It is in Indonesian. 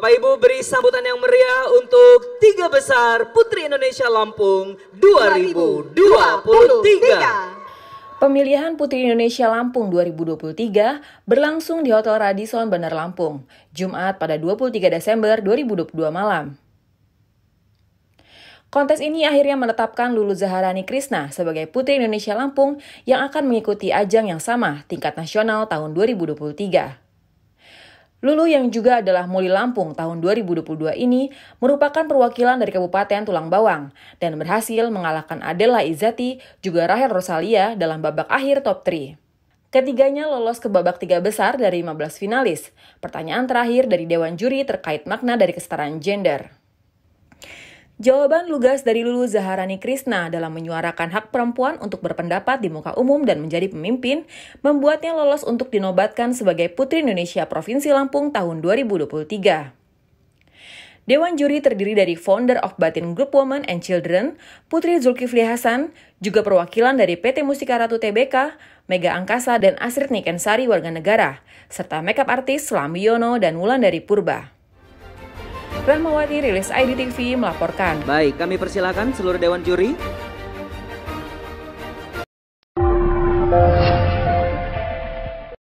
Bapak Ibu beri sambutan yang meriah untuk tiga besar Putri Indonesia Lampung 2023. Pemilihan Putri Indonesia Lampung 2023 berlangsung di Hotel Radisson Bandar Lampung, Jumat pada 23 Desember 2022 malam. Kontes ini akhirnya menetapkan Lulu Zaharani Krishna sebagai Putri Indonesia Lampung yang akan mengikuti ajang yang sama tingkat nasional tahun 2023. Lulu yang juga adalah Muli Lampung tahun 2022 ini merupakan perwakilan dari Kabupaten Tulang Bawang dan berhasil mengalahkan Adela Izati juga Rahel Rosalia dalam babak akhir top 3. Ketiganya lolos ke babak tiga besar dari 15 finalis. Pertanyaan terakhir dari Dewan Juri terkait makna dari kesetaraan gender. Jawaban lugas dari Lulu Zaharani Krishna dalam menyuarakan hak perempuan untuk berpendapat di muka umum dan menjadi pemimpin membuatnya lolos untuk dinobatkan sebagai Putri Indonesia Provinsi Lampung tahun 2023. Dewan juri terdiri dari founder of Batin Group Women and Children, Putri Zulkifli Hasan, juga perwakilan dari PT Musika Ratu TBK, Mega Angkasa dan Asrit Nikensari warga negara, serta makeup artis Yono dan Wulan dari Purba. Rahmawati, Rilis IDTV melaporkan. Baik, kami persilakan seluruh Dewan Juri.